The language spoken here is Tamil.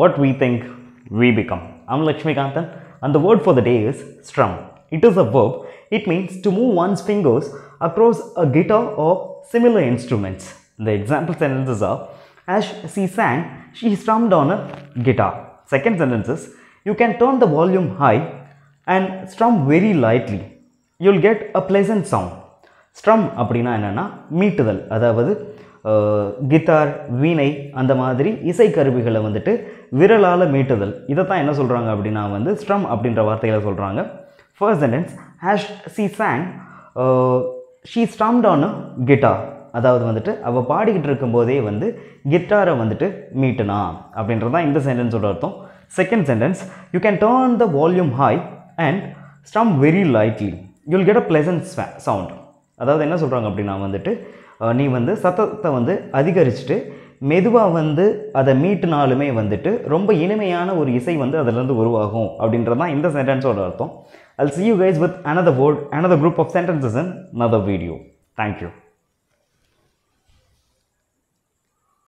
what we think, we become. I'm Lakshmikantan and the word for the day is strum. It is a verb. It means to move one's fingers across a guitar or similar instruments. The example sentences are, as she sang, she strummed on a guitar. Second sentence is, you can turn the volume high and strum very lightly. You'll get a pleasant sound. Strum அப்படின்னா என்னென்னா மீட்டுதல் அதாவது கிட்டார் வீணை அந்த மாதிரி இசைக்கருவிகளை வந்துட்டு விரலால் மீட்டுதல் இதை தான் என்ன சொல்கிறாங்க அப்படின்னா வந்து ஸ்ட்ரம் அப்படின்ற வார்த்தையில் சொல்கிறாங்க first sentence as she sang she strummed on guitar அதாவது வந்துட்டு அவள் பாடிக்கிட்டு இருக்கும்போதே வந்து கிட்டாரை வந்துட்டு மீட்டுனா அப்படின்றது தான் இந்த சென்டென்ஸோட அர்த்தம் second sentence you can turn the volume high and strum very lightly you'll get a pleasant sound அதாவது என்ன சொல்கிறாங்க அப்படின்னா வந்துட்டு நீ வந்து சத்தத்தை வந்து அதிகரிச்சுட்டு மெதுவாக வந்து அதை மீட்டுனாலுமே வந்துட்டு ரொம்ப இனிமையான ஒரு இசை வந்து அதிலேருந்து உருவாகும் அப்படின்றது தான் இந்த சென்டென்ஸோட அர்த்தம் I'll see you guys with another word another group of sentences in another video thank you